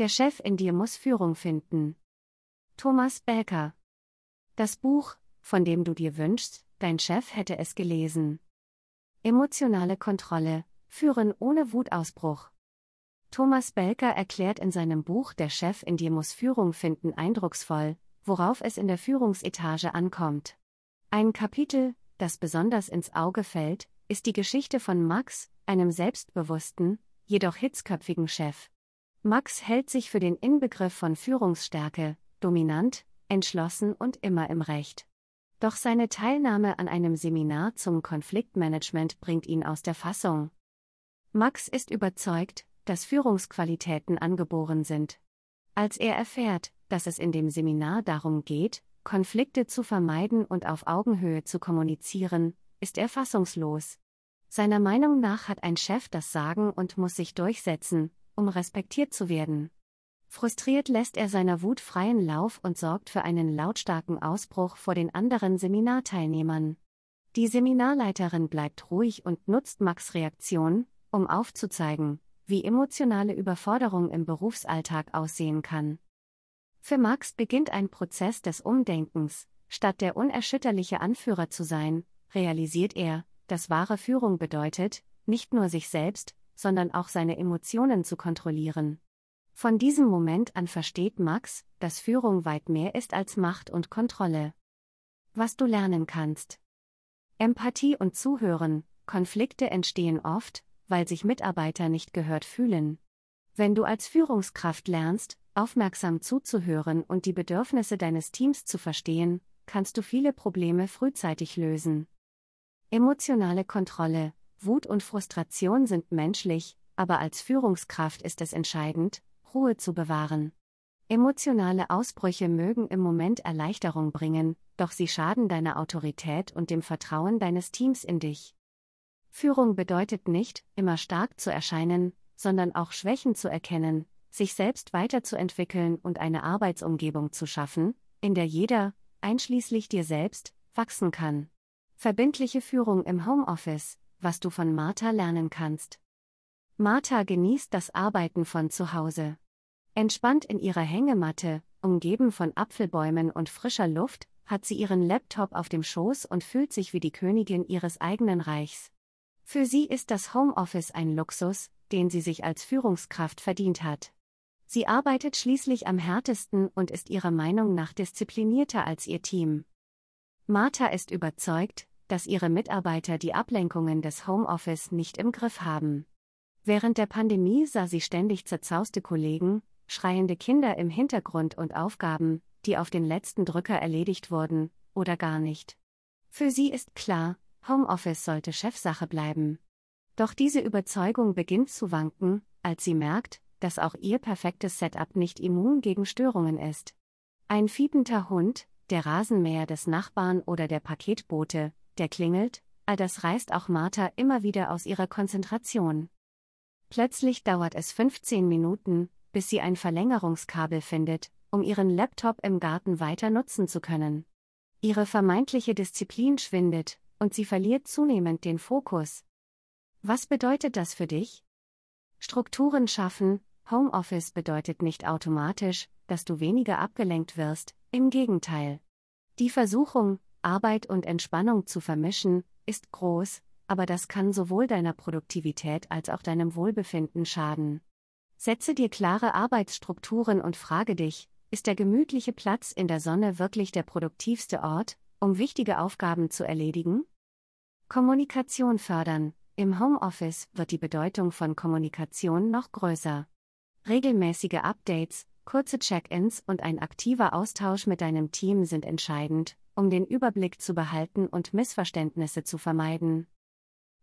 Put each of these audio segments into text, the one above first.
Der Chef in dir muss Führung finden. Thomas Belker. Das Buch, von dem du dir wünschst, dein Chef hätte es gelesen. Emotionale Kontrolle, führen ohne Wutausbruch. Thomas Belker erklärt in seinem Buch Der Chef in dir muss Führung finden eindrucksvoll, worauf es in der Führungsetage ankommt. Ein Kapitel, das besonders ins Auge fällt, ist die Geschichte von Max, einem selbstbewussten, jedoch hitzköpfigen Chef. Max hält sich für den Inbegriff von Führungsstärke, dominant, entschlossen und immer im Recht. Doch seine Teilnahme an einem Seminar zum Konfliktmanagement bringt ihn aus der Fassung. Max ist überzeugt, dass Führungsqualitäten angeboren sind. Als er erfährt, dass es in dem Seminar darum geht, Konflikte zu vermeiden und auf Augenhöhe zu kommunizieren, ist er fassungslos. Seiner Meinung nach hat ein Chef das Sagen und muss sich durchsetzen, um respektiert zu werden. Frustriert lässt er seiner Wut freien Lauf und sorgt für einen lautstarken Ausbruch vor den anderen Seminarteilnehmern. Die Seminarleiterin bleibt ruhig und nutzt Max Reaktion, um aufzuzeigen, wie emotionale Überforderung im Berufsalltag aussehen kann. Für Max beginnt ein Prozess des Umdenkens. Statt der unerschütterliche Anführer zu sein, realisiert er, dass wahre Führung bedeutet, nicht nur sich selbst, sondern auch seine Emotionen zu kontrollieren. Von diesem Moment an versteht Max, dass Führung weit mehr ist als Macht und Kontrolle. Was du lernen kannst. Empathie und Zuhören. Konflikte entstehen oft, weil sich Mitarbeiter nicht gehört fühlen. Wenn du als Führungskraft lernst, aufmerksam zuzuhören und die Bedürfnisse deines Teams zu verstehen, kannst du viele Probleme frühzeitig lösen. Emotionale Kontrolle Wut und Frustration sind menschlich, aber als Führungskraft ist es entscheidend, Ruhe zu bewahren. Emotionale Ausbrüche mögen im Moment Erleichterung bringen, doch sie schaden deiner Autorität und dem Vertrauen deines Teams in dich. Führung bedeutet nicht, immer stark zu erscheinen, sondern auch Schwächen zu erkennen, sich selbst weiterzuentwickeln und eine Arbeitsumgebung zu schaffen, in der jeder, einschließlich dir selbst, wachsen kann. Verbindliche Führung im Homeoffice, was du von Martha lernen kannst. Martha genießt das Arbeiten von zu Hause. Entspannt in ihrer Hängematte, umgeben von Apfelbäumen und frischer Luft, hat sie ihren Laptop auf dem Schoß und fühlt sich wie die Königin ihres eigenen Reichs. Für sie ist das Homeoffice ein Luxus, den sie sich als Führungskraft verdient hat. Sie arbeitet schließlich am härtesten und ist ihrer Meinung nach disziplinierter als ihr Team. Martha ist überzeugt, dass ihre Mitarbeiter die Ablenkungen des Homeoffice nicht im Griff haben. Während der Pandemie sah sie ständig zerzauste Kollegen, schreiende Kinder im Hintergrund und Aufgaben, die auf den letzten Drücker erledigt wurden, oder gar nicht. Für sie ist klar, Homeoffice sollte Chefsache bleiben. Doch diese Überzeugung beginnt zu wanken, als sie merkt, dass auch ihr perfektes Setup nicht immun gegen Störungen ist. Ein fiepender Hund, der Rasenmäher des Nachbarn oder der Paketbote, der klingelt, all das reißt auch Martha immer wieder aus ihrer Konzentration. Plötzlich dauert es 15 Minuten, bis sie ein Verlängerungskabel findet, um ihren Laptop im Garten weiter nutzen zu können. Ihre vermeintliche Disziplin schwindet, und sie verliert zunehmend den Fokus. Was bedeutet das für dich? Strukturen schaffen, Homeoffice bedeutet nicht automatisch, dass du weniger abgelenkt wirst, im Gegenteil. Die Versuchung, Arbeit und Entspannung zu vermischen, ist groß, aber das kann sowohl deiner Produktivität als auch deinem Wohlbefinden schaden. Setze dir klare Arbeitsstrukturen und frage dich, ist der gemütliche Platz in der Sonne wirklich der produktivste Ort, um wichtige Aufgaben zu erledigen? Kommunikation fördern. Im Homeoffice wird die Bedeutung von Kommunikation noch größer. Regelmäßige Updates, kurze Check-ins und ein aktiver Austausch mit deinem Team sind entscheidend, um den Überblick zu behalten und Missverständnisse zu vermeiden.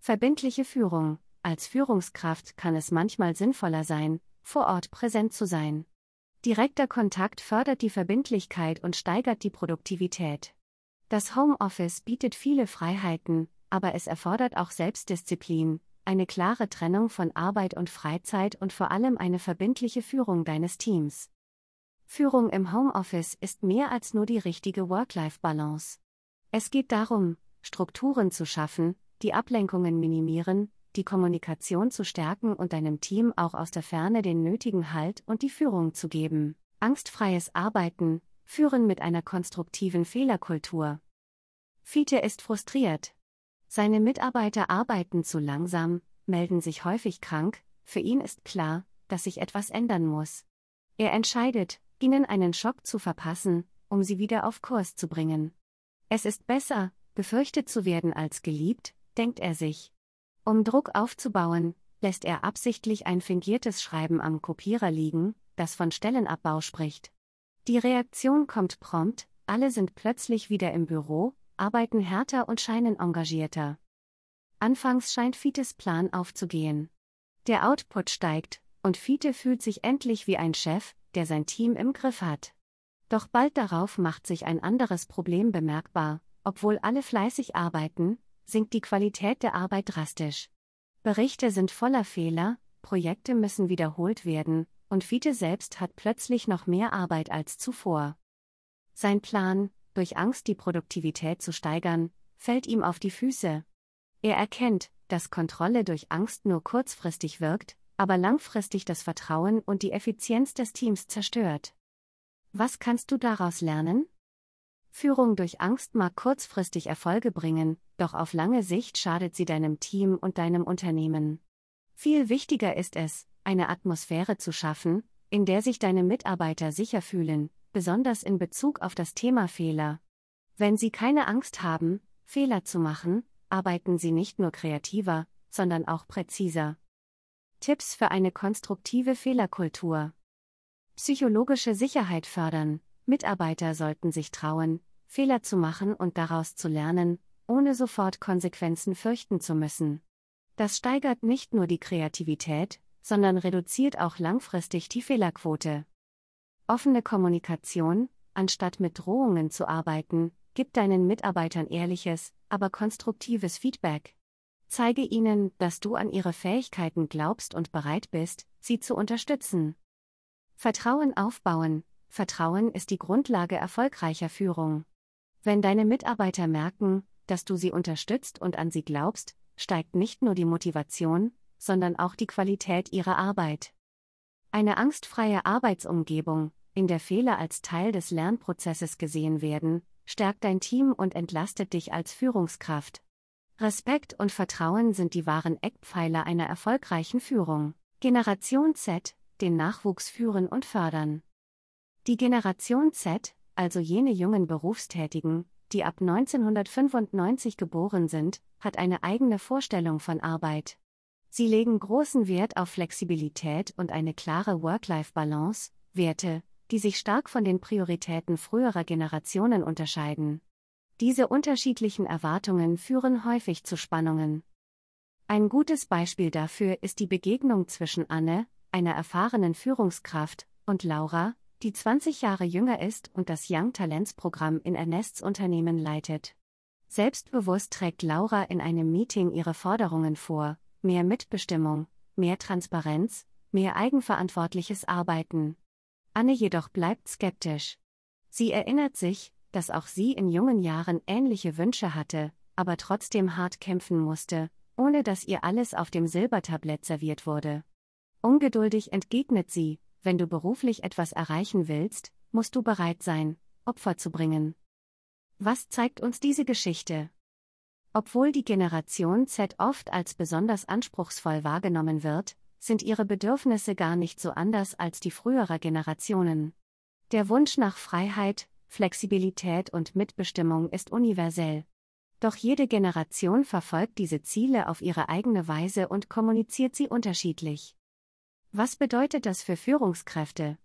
Verbindliche Führung. Als Führungskraft kann es manchmal sinnvoller sein, vor Ort präsent zu sein. Direkter Kontakt fördert die Verbindlichkeit und steigert die Produktivität. Das Homeoffice bietet viele Freiheiten, aber es erfordert auch Selbstdisziplin, eine klare Trennung von Arbeit und Freizeit und vor allem eine verbindliche Führung deines Teams. Führung im Homeoffice ist mehr als nur die richtige Work-Life-Balance. Es geht darum, Strukturen zu schaffen, die Ablenkungen minimieren, die Kommunikation zu stärken und deinem Team auch aus der Ferne den nötigen Halt und die Führung zu geben. Angstfreies Arbeiten, Führen mit einer konstruktiven Fehlerkultur. Fiete ist frustriert. Seine Mitarbeiter arbeiten zu langsam, melden sich häufig krank, für ihn ist klar, dass sich etwas ändern muss. Er entscheidet, ihnen einen Schock zu verpassen, um sie wieder auf Kurs zu bringen. Es ist besser, gefürchtet zu werden als geliebt, denkt er sich. Um Druck aufzubauen, lässt er absichtlich ein fingiertes Schreiben am Kopierer liegen, das von Stellenabbau spricht. Die Reaktion kommt prompt, alle sind plötzlich wieder im Büro, arbeiten härter und scheinen engagierter. Anfangs scheint Fietes Plan aufzugehen. Der Output steigt, und Fiete fühlt sich endlich wie ein Chef, der sein Team im Griff hat. Doch bald darauf macht sich ein anderes Problem bemerkbar, obwohl alle fleißig arbeiten, sinkt die Qualität der Arbeit drastisch. Berichte sind voller Fehler, Projekte müssen wiederholt werden, und Fiete selbst hat plötzlich noch mehr Arbeit als zuvor. Sein Plan, durch Angst die Produktivität zu steigern, fällt ihm auf die Füße. Er erkennt, dass Kontrolle durch Angst nur kurzfristig wirkt, aber langfristig das Vertrauen und die Effizienz des Teams zerstört. Was kannst du daraus lernen? Führung durch Angst mag kurzfristig Erfolge bringen, doch auf lange Sicht schadet sie deinem Team und deinem Unternehmen. Viel wichtiger ist es, eine Atmosphäre zu schaffen, in der sich deine Mitarbeiter sicher fühlen, besonders in Bezug auf das Thema Fehler. Wenn sie keine Angst haben, Fehler zu machen, arbeiten sie nicht nur kreativer, sondern auch präziser. Tipps für eine konstruktive Fehlerkultur. Psychologische Sicherheit fördern. Mitarbeiter sollten sich trauen, Fehler zu machen und daraus zu lernen, ohne sofort Konsequenzen fürchten zu müssen. Das steigert nicht nur die Kreativität, sondern reduziert auch langfristig die Fehlerquote. Offene Kommunikation, anstatt mit Drohungen zu arbeiten, gibt deinen Mitarbeitern ehrliches, aber konstruktives Feedback zeige ihnen, dass du an ihre Fähigkeiten glaubst und bereit bist, sie zu unterstützen. Vertrauen aufbauen. Vertrauen ist die Grundlage erfolgreicher Führung. Wenn deine Mitarbeiter merken, dass du sie unterstützt und an sie glaubst, steigt nicht nur die Motivation, sondern auch die Qualität ihrer Arbeit. Eine angstfreie Arbeitsumgebung, in der Fehler als Teil des Lernprozesses gesehen werden, stärkt dein Team und entlastet dich als Führungskraft. Respekt und Vertrauen sind die wahren Eckpfeiler einer erfolgreichen Führung. Generation Z, den Nachwuchs führen und fördern. Die Generation Z, also jene jungen Berufstätigen, die ab 1995 geboren sind, hat eine eigene Vorstellung von Arbeit. Sie legen großen Wert auf Flexibilität und eine klare Work-Life-Balance, Werte, die sich stark von den Prioritäten früherer Generationen unterscheiden. Diese unterschiedlichen Erwartungen führen häufig zu Spannungen. Ein gutes Beispiel dafür ist die Begegnung zwischen Anne, einer erfahrenen Führungskraft, und Laura, die 20 Jahre jünger ist und das Young Talents Programm in Ernests Unternehmen leitet. Selbstbewusst trägt Laura in einem Meeting ihre Forderungen vor, mehr Mitbestimmung, mehr Transparenz, mehr eigenverantwortliches Arbeiten. Anne jedoch bleibt skeptisch. Sie erinnert sich, dass auch sie in jungen Jahren ähnliche Wünsche hatte, aber trotzdem hart kämpfen musste, ohne dass ihr alles auf dem Silbertablett serviert wurde. Ungeduldig entgegnet sie, wenn du beruflich etwas erreichen willst, musst du bereit sein, Opfer zu bringen. Was zeigt uns diese Geschichte? Obwohl die Generation Z oft als besonders anspruchsvoll wahrgenommen wird, sind ihre Bedürfnisse gar nicht so anders als die früherer Generationen. Der Wunsch nach Freiheit, Flexibilität und Mitbestimmung ist universell. Doch jede Generation verfolgt diese Ziele auf ihre eigene Weise und kommuniziert sie unterschiedlich. Was bedeutet das für Führungskräfte?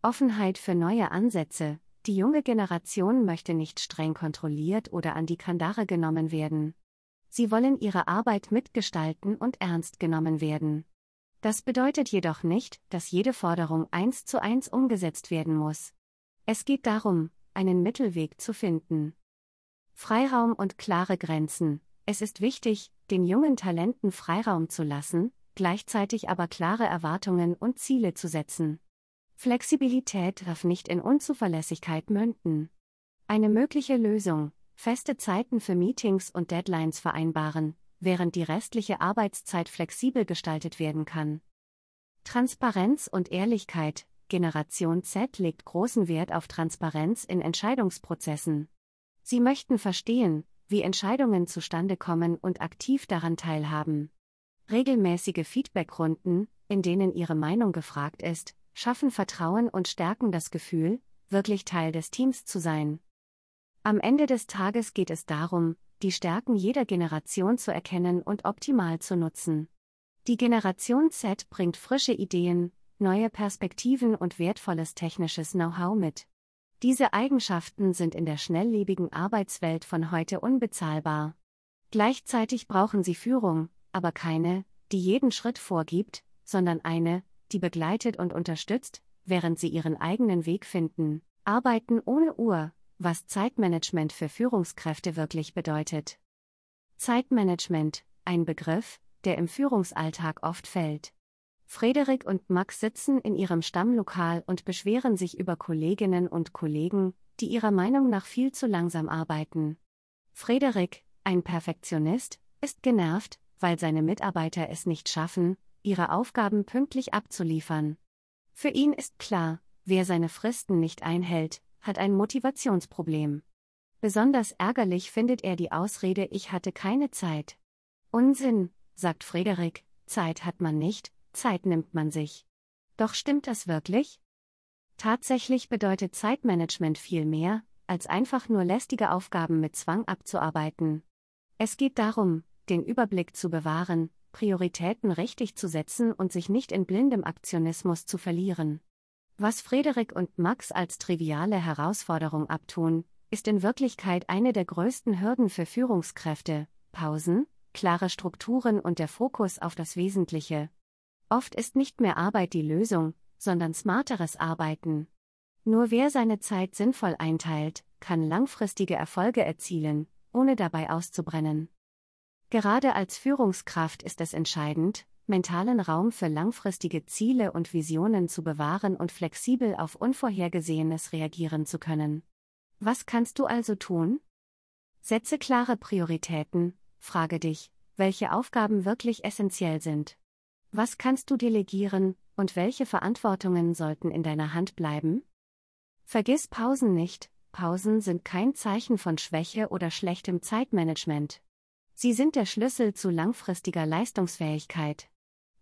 Offenheit für neue Ansätze. Die junge Generation möchte nicht streng kontrolliert oder an die Kandare genommen werden. Sie wollen ihre Arbeit mitgestalten und ernst genommen werden. Das bedeutet jedoch nicht, dass jede Forderung eins zu eins umgesetzt werden muss. Es geht darum, einen Mittelweg zu finden. Freiraum und klare Grenzen. Es ist wichtig, den jungen Talenten Freiraum zu lassen, gleichzeitig aber klare Erwartungen und Ziele zu setzen. Flexibilität darf nicht in Unzuverlässigkeit münden. Eine mögliche Lösung, feste Zeiten für Meetings und Deadlines vereinbaren, während die restliche Arbeitszeit flexibel gestaltet werden kann. Transparenz und Ehrlichkeit, Generation Z legt großen Wert auf Transparenz in Entscheidungsprozessen. Sie möchten verstehen, wie Entscheidungen zustande kommen und aktiv daran teilhaben. Regelmäßige Feedbackrunden, in denen ihre Meinung gefragt ist, schaffen Vertrauen und stärken das Gefühl, wirklich Teil des Teams zu sein. Am Ende des Tages geht es darum, die Stärken jeder Generation zu erkennen und optimal zu nutzen. Die Generation Z bringt frische Ideen, neue Perspektiven und wertvolles technisches Know-how mit. Diese Eigenschaften sind in der schnelllebigen Arbeitswelt von heute unbezahlbar. Gleichzeitig brauchen sie Führung, aber keine, die jeden Schritt vorgibt, sondern eine, die begleitet und unterstützt, während sie ihren eigenen Weg finden. Arbeiten ohne Uhr, was Zeitmanagement für Führungskräfte wirklich bedeutet. Zeitmanagement, ein Begriff, der im Führungsalltag oft fällt. Frederik und Max sitzen in ihrem Stammlokal und beschweren sich über Kolleginnen und Kollegen, die ihrer Meinung nach viel zu langsam arbeiten. Frederik, ein Perfektionist, ist genervt, weil seine Mitarbeiter es nicht schaffen, ihre Aufgaben pünktlich abzuliefern. Für ihn ist klar, wer seine Fristen nicht einhält, hat ein Motivationsproblem. Besonders ärgerlich findet er die Ausrede Ich hatte keine Zeit. Unsinn, sagt Frederik, Zeit hat man nicht, Zeit nimmt man sich. Doch stimmt das wirklich? Tatsächlich bedeutet Zeitmanagement viel mehr, als einfach nur lästige Aufgaben mit Zwang abzuarbeiten. Es geht darum, den Überblick zu bewahren, Prioritäten richtig zu setzen und sich nicht in blindem Aktionismus zu verlieren. Was Frederik und Max als triviale Herausforderung abtun, ist in Wirklichkeit eine der größten Hürden für Führungskräfte. Pausen, klare Strukturen und der Fokus auf das Wesentliche, Oft ist nicht mehr Arbeit die Lösung, sondern smarteres Arbeiten. Nur wer seine Zeit sinnvoll einteilt, kann langfristige Erfolge erzielen, ohne dabei auszubrennen. Gerade als Führungskraft ist es entscheidend, mentalen Raum für langfristige Ziele und Visionen zu bewahren und flexibel auf Unvorhergesehenes reagieren zu können. Was kannst du also tun? Setze klare Prioritäten, frage dich, welche Aufgaben wirklich essentiell sind was kannst du delegieren und welche Verantwortungen sollten in deiner Hand bleiben? Vergiss Pausen nicht, Pausen sind kein Zeichen von Schwäche oder schlechtem Zeitmanagement. Sie sind der Schlüssel zu langfristiger Leistungsfähigkeit.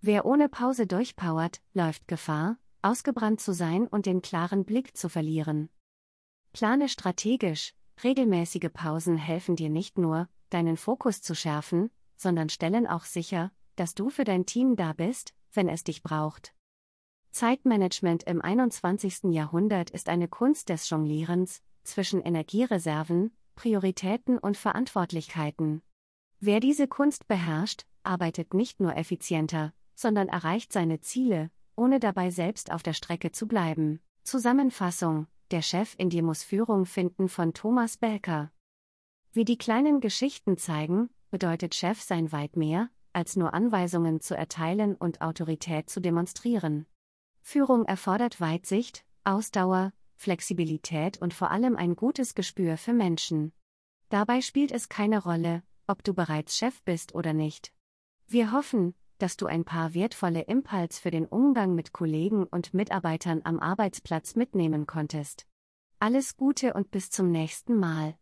Wer ohne Pause durchpowert, läuft Gefahr, ausgebrannt zu sein und den klaren Blick zu verlieren. Plane strategisch, regelmäßige Pausen helfen dir nicht nur, deinen Fokus zu schärfen, sondern stellen auch sicher, dass du für dein Team da bist, wenn es dich braucht. Zeitmanagement im 21. Jahrhundert ist eine Kunst des Jonglierens zwischen Energiereserven, Prioritäten und Verantwortlichkeiten. Wer diese Kunst beherrscht, arbeitet nicht nur effizienter, sondern erreicht seine Ziele, ohne dabei selbst auf der Strecke zu bleiben. Zusammenfassung: Der Chef in dir muss Führung finden von Thomas Belker. Wie die kleinen Geschichten zeigen, bedeutet Chef sein weit mehr als nur Anweisungen zu erteilen und Autorität zu demonstrieren. Führung erfordert Weitsicht, Ausdauer, Flexibilität und vor allem ein gutes Gespür für Menschen. Dabei spielt es keine Rolle, ob du bereits Chef bist oder nicht. Wir hoffen, dass du ein paar wertvolle Impulse für den Umgang mit Kollegen und Mitarbeitern am Arbeitsplatz mitnehmen konntest. Alles Gute und bis zum nächsten Mal.